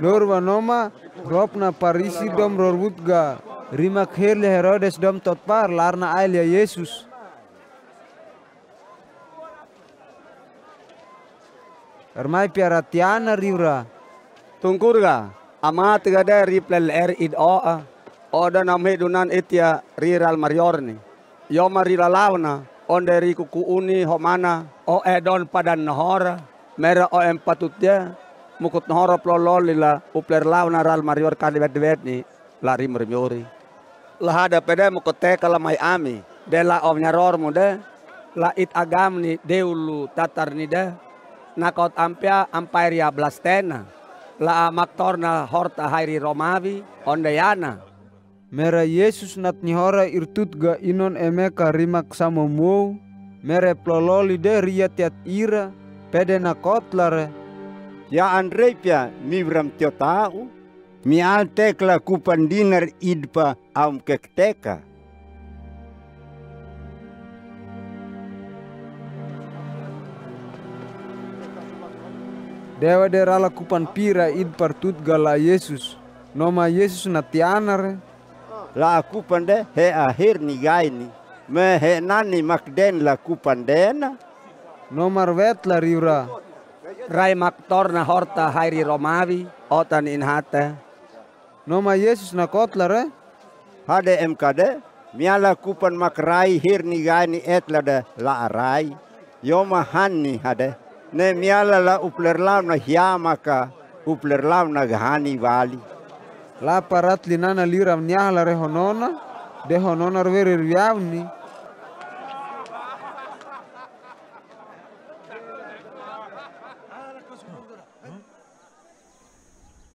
Lor wanoma ropna parisi dom ga Rima le Herodes dom totpar larna ailia Yesus. Ermai piara tiana riura. Tungkurga amat gada riplel er id oa. Oda nam hedunan etia riral mariorni. Yoma rilalawna onde riku kuuni homana o edon padan nahora Mera o empatutia mukut horop lolol lila upler na ral mariwar kali wet wet ni lari lah ada pede mukut te kala mai ami de la om nyaror de la it agam ni deulu tatar ni de nakot ampia ampairia ya blastena la maktorna horta hairi romavi ondeyana Mere Yesus nat nihora irtut ga inon emeka rimak samo mere plololi de riat yat ira, pede nakot lare ya andrepia mibram tio tau mi tekla kupan dinner idpa am kek teka. Dewa derala kupan pira id partut gala Yesus. Noma Yesus na tianar. La kupan de he akhir ni gaini. Me he nani makden la kupan dena. Nomar wet la riura maktor na horta hairi romavi otan in hata. Noma Yesus na kotlare. Hade MKD. Miala kupan mak rai hirni gani de la rai. Yoma hani hade. Ne miala la uplerlam na hiamaka uplerlam na gani wali. La parat linana liram nyala rehonona. Dehonona rveri riavni.